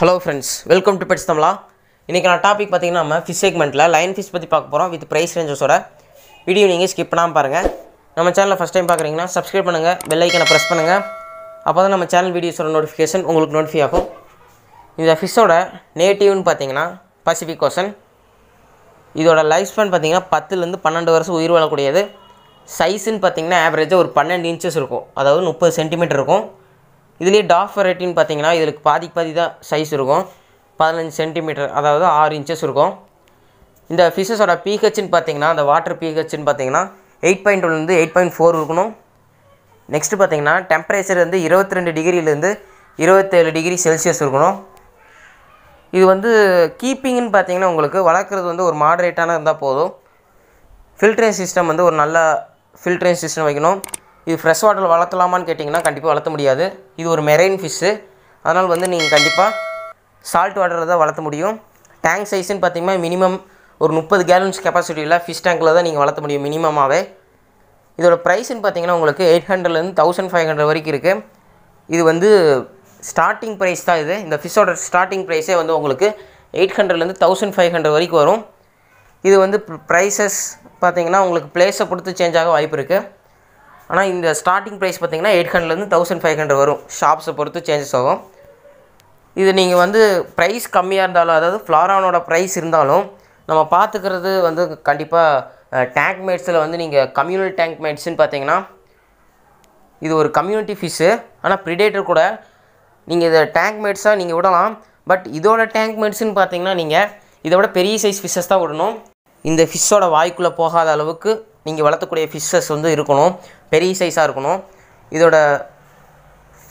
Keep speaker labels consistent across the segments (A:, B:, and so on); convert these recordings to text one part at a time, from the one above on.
A: hello friends welcome to pets தமிழா இன்றைக்கி நான் டாபிக் பார்த்திங்கன்னா நம்ம ஃபிஷ் செக்மெண்ட்டில் லைன் ஃபிஷ் பற்றி பார்க்க போகிறோம் வித் ப்ரைஸ் ரேஞ்சஸோட வீடியோ நீங்கள் ஸ்கிப் பண்ணாமல் பாருங்கள் நம்ம சேனலில் ஃபஸ்ட் டைம் பார்க்குறீங்கன்னா சப்ஸ்கிரைப் பண்ணுங்கள் பெல் ஐக்கனை ப்ரெஸ் பண்ணுங்கள் அப்போ தான் நம்ம சேனல் வீடியோஸோட நோட்டிஃபிகேஷன் உங்களுக்கு நோட்டிஃபை ஆகும் இந்த ஃபிஷ்ஷோட நேட்டிவ்னு பார்த்தீங்கன்னா பசிஃபிக் ஓசன் இதோட லைஃப் ஸ்பேன் பார்த்திங்கன்னா பத்துலேருந்து பன்னெண்டு வருஷம் உயிர் வாழக்கூடியது சைஸுன்னு பார்த்தீங்கன்னா ஆவரேஜாக ஒரு பன்னெண்டு இன்ச்சஸ் இருக்கும் அதாவது முப்பது சென்டிமீட்டர் இருக்கும் இதுலேயே டாஃப் வெரைட்டின்னு பார்த்தீங்கன்னா இதுக்கு பாதிக்கு பாதி தான் சைஸ் இருக்கும் பதினஞ்சு சென்டிமீட்டர் அதாவது ஆறு இன்ச்சஸ் இருக்கும் இந்த ஃபிஷஸோட பிஹெச்னு பார்த்தீங்கன்னா அந்த வாட்டர் பிஹெச்னு பார்த்தீங்கன்னா எயிட் பாயிண்ட் ஒன்லேருந்து எயிட் பாயிண்ட் ஃபோர் இருக்கணும் நெக்ஸ்ட்டு பார்த்தீங்கன்னா டெம்பரேச்சர் வந்து இருபத்தி ரெண்டு டிகிரியிலேருந்து இருபத்தேழு டிகிரி செல்சியஸ் இருக்கணும் இது வந்து கீப்பிங்னு பார்த்தீங்கன்னா உங்களுக்கு வளர்க்குறது வந்து ஒரு மாடரேட்டான இருந்தால் போதும் ஃபில்ட்ரேஷன் சிஸ்டம் வந்து ஒரு நல்ல ஃபில்ட்ரேஷன் சிஸ்டம் வைக்கணும் இது ஃப்ரெஷ் வாட்டரில் வளர்த்தலாமான்னு கேட்டிங்கன்னா கண்டிப்பாக வளர்த்த முடியாது இது ஒரு மெரைன் ஃபிஷ்ஷு அதனால் வந்து நீங்கள் கண்டிப்பாக சால்ட் வாட்டரில் தான் வளர்த்த முடியும் டேங்க் சைஸ்ன்னு பார்த்திங்கன்னா மினிமம் ஒரு முப்பது கேலன்ஸ் கெப்பாசிட்டியில் ஃபிஷ் டேங்க்கில் தான் நீங்கள் வளர்த்த முடியும் மினிமமாகவே இதோடய ப்ரைஸ்ன்னு பார்த்தீங்கன்னா உங்களுக்கு எயிட் ஹண்ட்ரட்லேருந்து தௌசண்ட் ஃபைவ் ஹண்ட்ரட் வரைக்கும் இருக்குது இது வந்து ஸ்டார்டிங் ப்ரைஸ் தான் இது இந்த ஃபிஷ்ஷோட ஸ்டார்டிங் ப்ரைஸே வந்து உங்களுக்கு எயிட் ஹண்ட்ரட்லேருந்து தௌசண்ட் ஃபைவ் ஹண்ட்ரட் வரைக்கும் வரும் இது வந்து ப்ரைஸஸ் பார்த்திங்கன்னா உங்களுக்கு ப்ளேஸை பொறுத்து சேஞ்ச் ஆக வாய்ப்பு இருக்குது ஆனால் இந்த ஸ்டார்டிங் ப்ரைஸ் பார்த்தீங்கன்னா எயிட் ஹண்ட்ரட்லேருந்து தௌசண்ட் ஃபைவ் ஹண்ட்ரட் வரும் ஷாப்ஸை பொறுத்து சேஞ்சஸ் ஆகும் இது நீங்கள் வந்து ப்ரைஸ் கம்மியாக இருந்தாலும் அதாவது ஃப்ளாரானோட ப்ரைஸ் இருந்தாலும் நம்ம பார்த்துக்கிறது வந்து கண்டிப்பாக டேங்க் மேட்ஸில் வந்து நீங்கள் கம்யூனல் டேங்க் மேட்ஸுன்னு பார்த்தீங்கன்னா இது ஒரு கம்யூனிட்டி ஃபிஷ்ஷு ஆனால் ப்ரிடேட்டர் கூட நீங்கள் இதை டேங்க் மேட்ஸாக நீங்கள் விடலாம் பட் இதோட டேங்க் மேட்ஸுன்னு பார்த்தீங்கன்னா நீங்கள் இதை விட பெரிய சைஸ் ஃபிஷ்ஷஸ் தான் விடணும் இந்த ஃபிஷ்ஷோட வாய்க்குள்ளே போகாத அளவுக்கு நீங்கள் வளர்த்தக்கூடிய ஃபிஷ்ஷஸ் வந்து இருக்கணும் பெரிய சைஸாக இருக்கணும் இதோட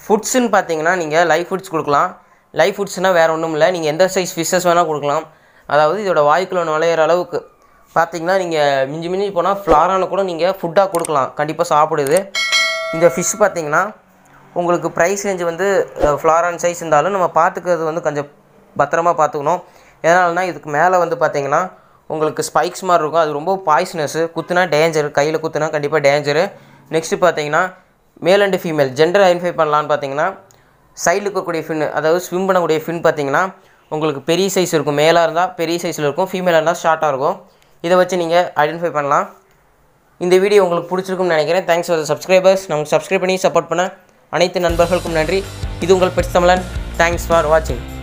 A: ஃபுட்ஸுன்னு பார்த்தீங்கன்னா நீங்கள் லைஃப் ஃபுட்ஸ் கொடுக்கலாம் லைஃப் ஃபுட்ஸ்னால் வேறு ஒன்றும் இல்லை நீங்கள் எந்த சைஸ் ஃபிஷ்ஷஸ் வேணால் கொடுக்கலாம் அதாவது இதோட வாய்க்குள்ள நுழையிற அளவுக்கு பார்த்தீங்கன்னா நீங்கள் மிஞ்சி மிஞ்சி போனால் ஃப்ளாரான கூட நீங்கள் ஃபுட்டாக கொடுக்கலாம் கண்டிப்பாக சாப்பிடுது இந்த ஃபிஷ் பார்த்தீங்கன்னா உங்களுக்கு ப்ரைஸ் ரேஞ்சு வந்து ஃப்ளாரான் சைஸ் இருந்தாலும் நம்ம பார்த்துக்கிறது வந்து கொஞ்சம் பத்திரமா பார்த்துக்கணும் ஏன்னால்னா இதுக்கு மேலே வந்து பார்த்தீங்கன்னா உங்களுக்கு ஸ்பைக்ஸ் மாதிரி இருக்கும் அது ரொம்ப பாய்ஸ்னஸ்ஸு குத்துனா டேஞ்சரு கையில் குத்துனா கண்டிப்பாக டேஞ்சரு நெக்ஸ்ட்டு பார்த்தீங்கன்னா மேல் அண்டு ஃபீமேல் ஜெண்டர் ஐடென்டிஃபை பண்ணலான்னு பார்த்தீங்கன்னா சைடில் இருக்கக்கூடிய ஃபின் அதாவது ஸ்விம் பண்ணக்கூடிய ஃபின் பார்த்தீங்கன்னா உங்களுக்கு பெரிய சைஸ் இருக்கும் மேலாக இருந்தால் பெரிய சைஸில் இருக்கும் ஃபீமேலாக இருந்தால் ஷார்ட்டாக இருக்கும் இதை வச்சு நீங்கள் ஐடென்டிஃபை பண்ணலாம் இந்த வீடியோ உங்களுக்கு பிடிச்சிருக்கும்னு நினைக்கிறேன் தேங்க்ஸ் ஃபார் சப்ஸ்கிரைபர்ஸ் நமக்கு சப்ஸ்கிரைப் பண்ணி சப்போர்ட் பண்ண அனைத்து நண்பர்களுக்கும் நன்றி இது உங்கள் பெட்ஸ் தேங்க்ஸ் ஃபார் வாட்சிங்